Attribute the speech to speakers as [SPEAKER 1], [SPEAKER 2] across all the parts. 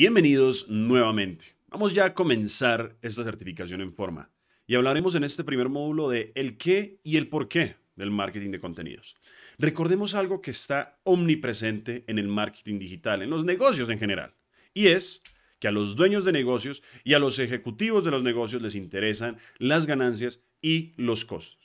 [SPEAKER 1] Bienvenidos nuevamente. Vamos ya a comenzar esta certificación en forma y hablaremos en este primer módulo de el qué y el por qué del marketing de contenidos. Recordemos algo que está omnipresente en el marketing digital, en los negocios en general, y es que a los dueños de negocios y a los ejecutivos de los negocios les interesan las ganancias y los costos.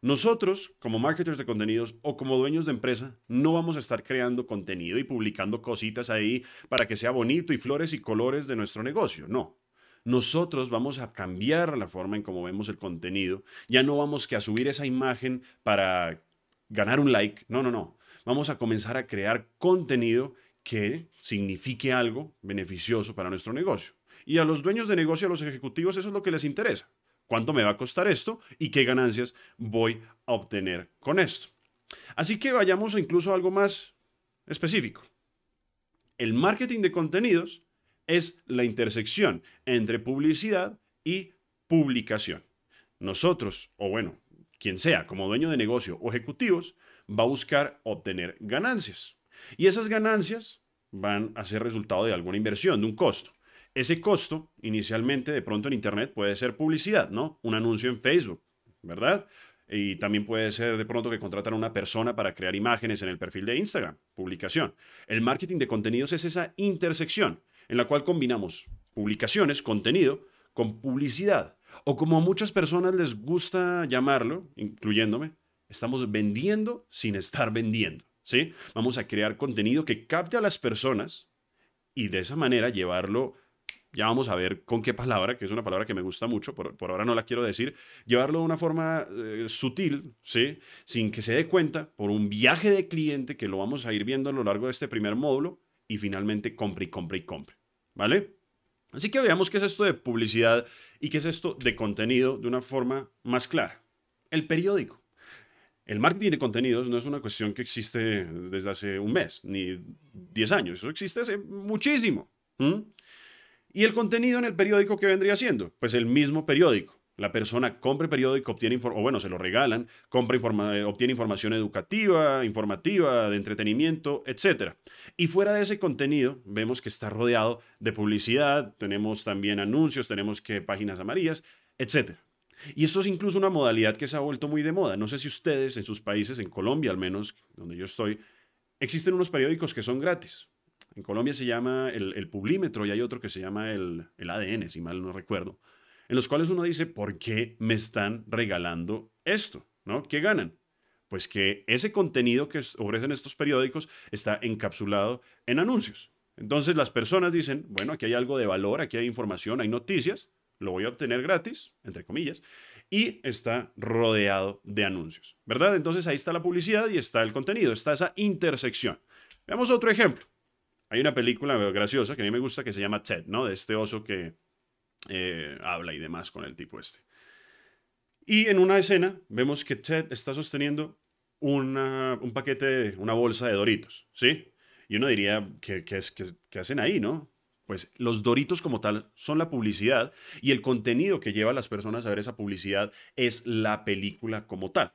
[SPEAKER 1] Nosotros, como marketers de contenidos o como dueños de empresa, no vamos a estar creando contenido y publicando cositas ahí para que sea bonito y flores y colores de nuestro negocio. No. Nosotros vamos a cambiar la forma en cómo vemos el contenido. Ya no vamos que a subir esa imagen para ganar un like. No, no, no. Vamos a comenzar a crear contenido que signifique algo beneficioso para nuestro negocio. Y a los dueños de negocio, a los ejecutivos, eso es lo que les interesa cuánto me va a costar esto y qué ganancias voy a obtener con esto. Así que vayamos incluso a algo más específico. El marketing de contenidos es la intersección entre publicidad y publicación. Nosotros, o bueno, quien sea, como dueño de negocio o ejecutivos, va a buscar obtener ganancias. Y esas ganancias van a ser resultado de alguna inversión, de un costo. Ese costo, inicialmente, de pronto en Internet puede ser publicidad, ¿no? Un anuncio en Facebook, ¿verdad? Y también puede ser de pronto que contratan a una persona para crear imágenes en el perfil de Instagram, publicación. El marketing de contenidos es esa intersección en la cual combinamos publicaciones, contenido, con publicidad. O como a muchas personas les gusta llamarlo, incluyéndome, estamos vendiendo sin estar vendiendo. ¿sí? Vamos a crear contenido que capte a las personas y de esa manera llevarlo ya vamos a ver con qué palabra, que es una palabra que me gusta mucho, por, ahora no la quiero decir, llevarlo de una forma eh, sutil, ¿sí? sin que se dé cuenta, por un viaje de cliente que lo vamos a ir viendo a lo largo de este primer módulo y finalmente compre y compre y compre. ¿Vale? Así que veamos qué es esto de publicidad y qué es esto de contenido de una forma más clara. El periódico. El marketing de contenidos no es una cuestión que existe desde hace un mes ni 10 años, eso existe hace muchísimo. ¿Mm? Y el contenido en el periódico, ¿qué vendría siendo? Pues el mismo periódico. La persona compra el periódico, obtiene o bueno, se lo regalan, compra eh, obtiene información educativa, informativa, de entretenimiento, etc. Y fuera de ese contenido, vemos que está rodeado de publicidad, tenemos también anuncios, tenemos que páginas amarillas, etc. Y esto es incluso una modalidad que se ha vuelto muy de moda. No sé si ustedes en sus países, en Colombia al menos, donde yo estoy, existen unos periódicos que son gratis. En Colombia se llama el, el publímetro y hay otro que se llama el, ADN, si mal no recuerdo, en los cuales uno dice, ¿por qué me están regalando esto? ¿No? ¿Qué ganan? Pues que ese contenido que ofrecen estos periódicos está encapsulado en anuncios. Entonces las personas dicen, bueno, aquí hay algo de valor, aquí hay información, hay noticias, lo voy a obtener gratis, entre comillas, y está rodeado de anuncios, ¿verdad? Entonces ahí está la publicidad y está el contenido, está esa intersección. Veamos otro ejemplo. Hay una película graciosa que a mí me gusta que se llama Ted, ¿no? De este oso que eh, habla y demás con el tipo este. Y en una escena vemos que Ted está sosteniendo un paquete, una bolsa de doritos, ¿sí? Y uno diría, ¿qué, qué hacen ahí, no? Pues los doritos como tal son la publicidad y el contenido que lleva a las personas a ver esa publicidad es la película como tal.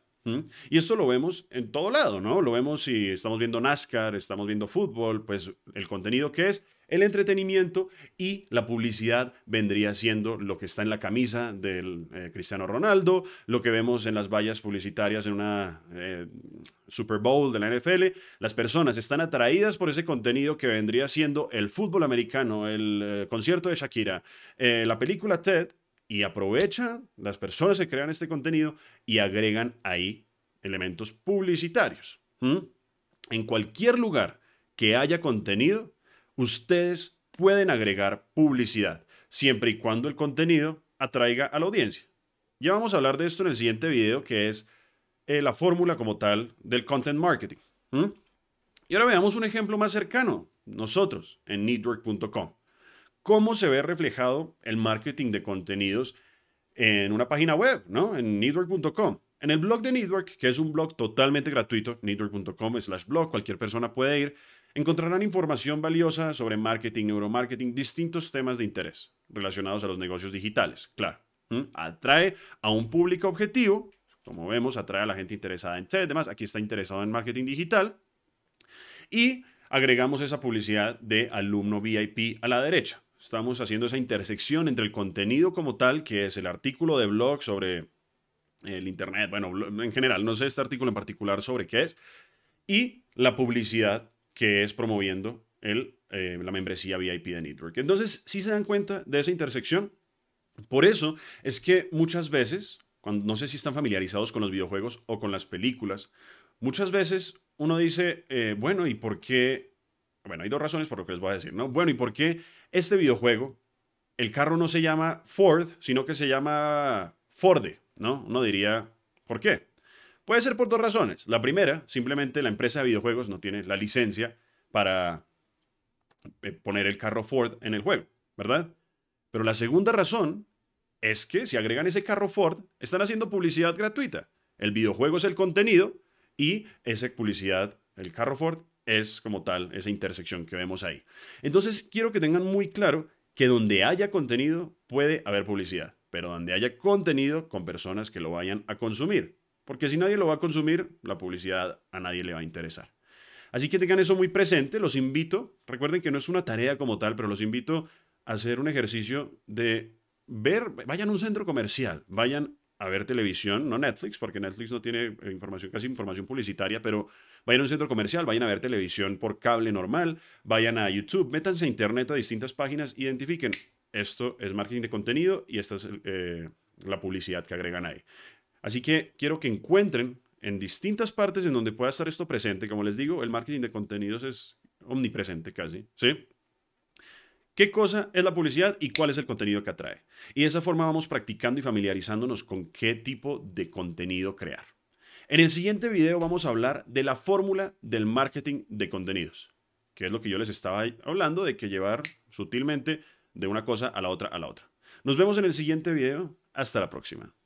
[SPEAKER 1] Y esto lo vemos en todo lado, ¿no? Lo vemos si estamos viendo NASCAR, estamos viendo fútbol, pues el contenido que es el entretenimiento y la publicidad vendría siendo lo que está en la camisa del eh, Cristiano Ronaldo, lo que vemos en las vallas publicitarias en una eh, Super Bowl de la NFL. Las personas están atraídas por ese contenido que vendría siendo el fútbol americano, el eh, concierto de Shakira, la película TED, y aprovechan, las personas que crean este contenido y agregan ahí elementos publicitarios. En cualquier lugar que haya contenido, ustedes pueden agregar publicidad, siempre y cuando el contenido atraiga a la audiencia. Ya vamos a hablar de esto en el siguiente video, que es eh, la fórmula como tal del content marketing. Y ahora veamos un ejemplo más cercano, nosotros, en network.com cómo se ve reflejado el marketing de contenidos en una página web, ¿no? En network.com. En el blog de Network, que es un blog totalmente gratuito, network.com slash blog, cualquier persona puede ir, encontrarán información valiosa sobre marketing, neuromarketing, distintos temas de interés relacionados a los negocios digitales, claro. Atrae a un público objetivo, como vemos, atrae a la gente interesada en TED, demás, aquí está interesado en marketing digital, y agregamos esa publicidad de alumno VIP a la derecha. Estamos haciendo esa intersección entre el contenido como tal, que es el artículo de blog sobre el Internet, bueno, en general, no sé este artículo en particular sobre qué es, y la publicidad que es promoviendo el, eh, la membresía VIP de Network. Entonces, si ¿sí se dan cuenta de esa intersección, por eso es que muchas veces, cuando, no sé si están familiarizados con los videojuegos o con las películas, muchas veces uno dice, eh, bueno, ¿y por qué bueno, hay dos razones por lo que les voy a decir, ¿no? Bueno, ¿y por qué este videojuego, el carro no se llama Ford, sino que se llama Forde, ¿no? Uno diría, ¿por qué? Puede ser por dos razones. La primera, simplemente la empresa de videojuegos no tiene la licencia para eh, poner el carro Ford en el juego, ¿verdad? Pero la segunda razón es que si agregan ese carro Ford, están haciendo publicidad gratuita. El videojuego es el contenido y esa publicidad, el carro Ford, es como tal esa intersección que vemos ahí. Entonces, quiero que tengan muy claro que donde haya contenido puede haber publicidad, pero donde haya contenido con personas que lo vayan a consumir, porque si nadie lo va a consumir, la publicidad a nadie le va a interesar. Así que tengan eso muy presente, los invito, recuerden que no es una tarea como tal, pero los invito a hacer un ejercicio de ver, vayan a un centro comercial, vayan a ver televisión, no Netflix, porque Netflix no tiene eh, información, casi información publicitaria, pero vayan a un centro comercial, vayan a ver televisión por cable normal, vayan a YouTube, métanse a Internet a distintas páginas, identifiquen, esto es marketing de contenido y esta es eh, la publicidad que agregan ahí. Así que quiero que encuentren en distintas partes en donde pueda estar esto presente. Como les digo, el marketing de contenidos es omnipresente casi, ¿sí? qué cosa es la publicidad y cuál es el contenido que atrae. Y de esa forma vamos practicando y familiarizándonos con qué tipo de contenido crear. En el siguiente video vamos a hablar de la fórmula del marketing de contenidos, que es lo que yo les estaba hablando de que llevar sutilmente de una cosa a la otra a la otra. Nos vemos en el siguiente video. Hasta la próxima.